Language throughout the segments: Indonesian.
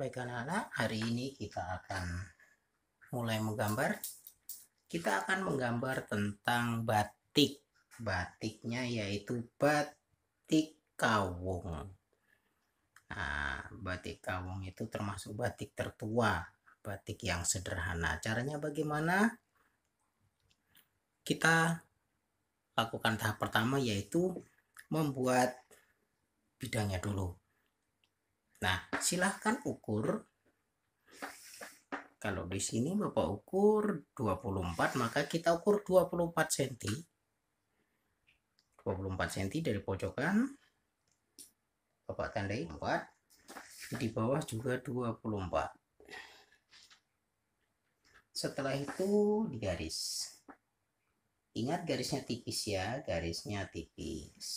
Baik anak-anak, hari ini kita akan mulai menggambar. Kita akan menggambar tentang batik. Batiknya yaitu batik kawung. Nah, batik kawung itu termasuk batik tertua, batik yang sederhana. Caranya bagaimana? Kita lakukan tahap pertama yaitu membuat bidangnya dulu Nah, silahkan ukur. Kalau di sini Bapak ukur 24, maka kita ukur 24 cm. 24 cm dari pojokan. Bapak tandai 4. Di bawah juga 24. Setelah itu di garis. Ingat garisnya tipis ya, garisnya tipis.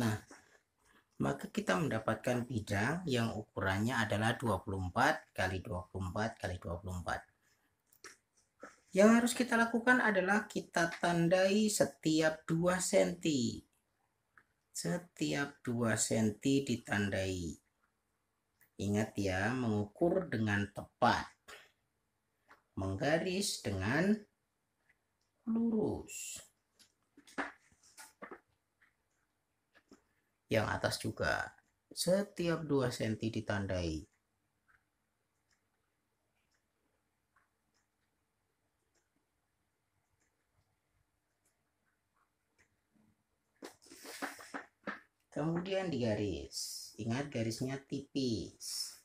Nah, maka kita mendapatkan bidang yang ukurannya adalah 24 kali 24 kali 24. Yang harus kita lakukan adalah kita tandai setiap 2 cm. Setiap 2 cm ditandai. Ingat ya, mengukur dengan tepat. Menggaris dengan lurus. yang atas juga setiap 2 cm ditandai kemudian digaris ingat garisnya tipis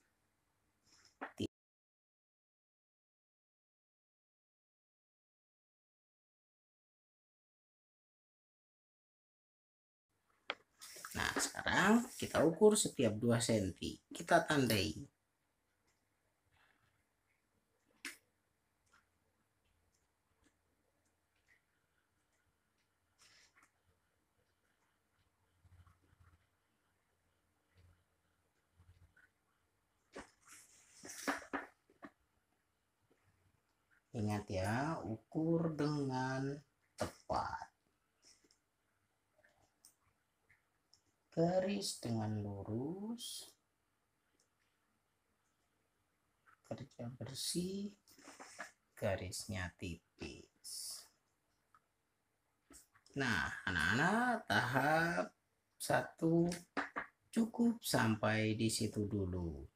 Nah, sekarang kita ukur setiap 2 cm. Kita tandai. Ingat ya, ukur dengan tepat. garis dengan lurus kerja bersih garisnya tipis nah anak-anak tahap satu cukup sampai di situ dulu